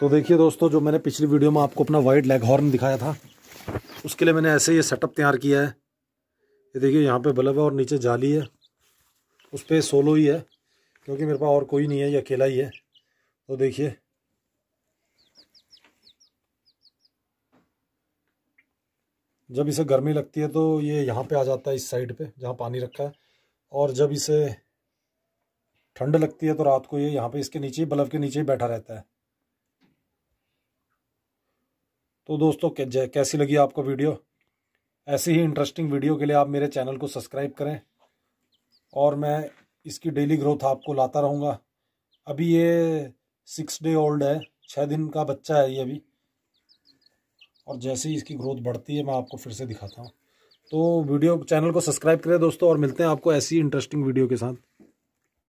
तो देखिए दोस्तों जो मैंने पिछली वीडियो में आपको अपना वाइट लेग हॉर्न दिखाया था उसके लिए मैंने ऐसे ये सेटअप तैयार किया है ये देखिए यहाँ पे बल्ब है और नीचे जाली है उस पर सोलो ही है क्योंकि मेरे पास और कोई नहीं है ये अकेला ही है तो देखिए जब इसे गर्मी लगती है तो ये यहाँ पे आ जाता है इस साइड पे जहाँ पानी रखा है और जब इसे ठंड लगती है तो रात को ये यहाँ पे इसके नीचे बल्ब के नीचे ही बैठा रहता है तो दोस्तों कैसी लगी आपको वीडियो ऐसी ही इंटरेस्टिंग वीडियो के लिए आप मेरे चैनल को सब्सक्राइब करें और मैं इसकी डेली ग्रोथ आपको लाता रहूँगा अभी ये सिक्स डे ओल्ड है छः दिन का बच्चा है ये अभी और जैसे ही इसकी ग्रोथ बढ़ती है मैं आपको फिर से दिखाता हूँ तो वीडियो चैनल को सब्सक्राइब करें दोस्तों और मिलते हैं आपको ऐसी इंटरेस्टिंग वीडियो के साथ